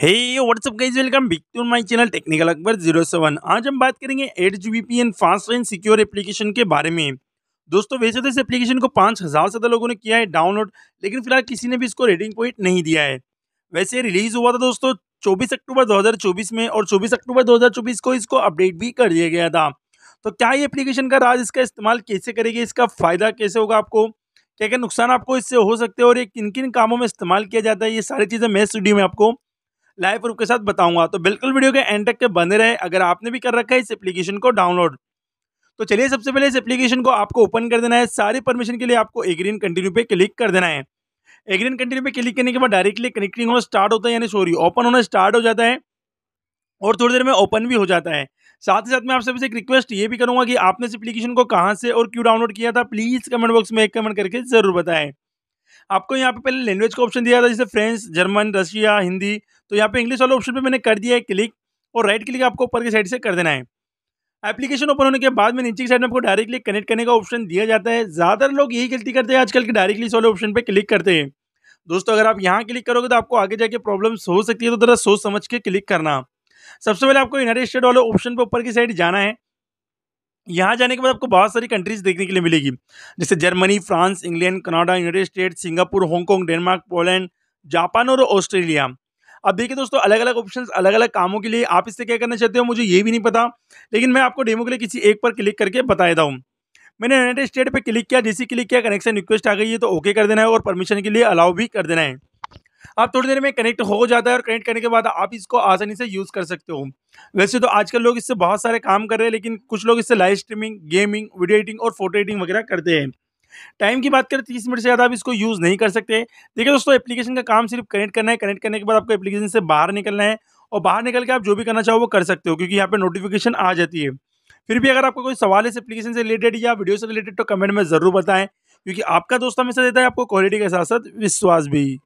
hey what's up guys welcome back to my channel technical Akbar zero seven आज हम बात करेंगे eight G B fast and secure application के बारे में दोस्तों वैसे तो इस एप्लीकेशन को पाँच हज़ार से ज़्यादा लोगों ने किया है डाउनलोड लेकिन फिलहाल किसी ने भी इसको रेटिंग पॉइंट नहीं दिया है वैसे रिलीज़ हुआ था दोस्तों चौबीस अक्टूबर दो में और चौबीस अक्टूबर दो को इसको अपडेट भी कर दिया गया था तो क्या ये एप्लीकेशन का राज इसका इस्तेमाल कैसे करेगी इसका फ़ायदा कैसे होगा आपको क्या क्या नुकसान आपको इससे हो सकते हैं और ये किन किन कामों में इस्तेमाल किया जाता है ये सारी चीज़ें मैं स्टूडियो में आपको लाइव प्रूफ के साथ बताऊंगा तो बिल्कुल वीडियो के एंड तक के बने रहे अगर आपने भी कर रखा है इस एप्लीकेशन को डाउनलोड तो चलिए सबसे पहले इस एप्लीकेशन को आपको ओपन कर देना है सारी परमिशन के लिए आपको एग्रीन कंटिन्यू पे क्लिक कर देना है एग्रीन कंटिन्यू पे क्लिक करने के बाद डायरेक्टली कनेक्टिंग होना स्टार्ट होता है यानी सॉरी ओपन होना स्टार्ट हो जाता है और थोड़ी देर में ओपन भी हो जाता है साथ ही साथ मैं आप सभी से एक रिक्वेस्ट ये भी करूँगा कि आपने इस एप्लीकेशन को कहाँ से और क्यों डाउनलोड किया था प्लीज़ कमेंट बॉक्स में एक कमेंट करके ज़रूर बताएं आपको यहाँ पे पहले लैंग्वेज का ऑप्शन दिया था जैसे फ्रेंच जर्मन रशिया हिंदी तो यहाँ पे इंग्लिश वाले ऑप्शन पे मैंने कर दिया है क्लिक और राइट क्लिक आपको ऊपर की साइड से कर देना है एप्लीकेशन ओपन होने के बाद में नीचे की साइड में आपको डायरेक्टली कनेक्ट करने का ऑप्शन दिया जाता है ज़्यादातर लोग यही गलती करते हैं आजकल के डायरेक्टली इस वाले ऑप्शन पर क्लिक करते हैं दोस्तों अगर आप यहाँ क्लिक करोगे तो आपको आगे जाके प्रॉब्लम्स हो सकती है तो ज़रा सोच समझ के क्लिक करना सबसे पहले आपको यूनाइटेड स्टेट वाले ऑप्शन पर ऊपर की साइड जाना है यहाँ जाने के बाद आपको बहुत सारी कंट्रीज देखने के लिए मिलेगी जैसे Germany France England Canada United State Singapore Hong Kong Denmark Poland Japan और ऑस्ट्रेलिया अब देखिए दोस्तों अलग अलग ऑप्शन अलग अलग कामों के लिए आप इससे क्या करना चाहते हो मुझे ये भी नहीं पता लेकिन मैं आपको डेमो के लिए किसी एक पर क्लिक करके बता देता हूँ मैंने यूनाइटेड स्टेट पर क्लिक किया जैसे क्लिक किया कनेक्शन रिक्वेस्ट आ गई है तो ओके कर देना है और परमिशन के लिए अलाउ भी कर देना है आप थोड़ी देर में कनेक्ट हो जाता है और कनेक्ट करने के बाद आप इसको आसानी से यूज़ कर सकते हो वैसे तो आजकल लोग इससे बहुत सारे काम कर रहे हैं लेकिन कुछ लोग इससे live streaming gaming video editing और फोटो एडिटिंग वगैरह करते हैं टाइम की बात करें तीस मिनट से ज़्यादा आप इसको यूज़ नहीं कर सकते देखिए दोस्तों एप्लीकेशन का काम सिर्फ कनेक्ट करना है कनेक्ट करने के बाद आपको एप्लीकेशन से बाहर निकलना है और बाहर निकल के आप जो भी करना चाहो वो कर सकते हो क्योंकि यहाँ पर नोटिफिकेशन आ जाती है फिर भी अगर आपका कोई सवाल इस एप्लीकेशन से रिलेटेड या वीडियो से रिलेटेड तो कमेंट में ज़रूर बताएं क्योंकि आपका दोस्त हमेशा देता है आपको क्वालिटी के साथ साथ विश्वास भी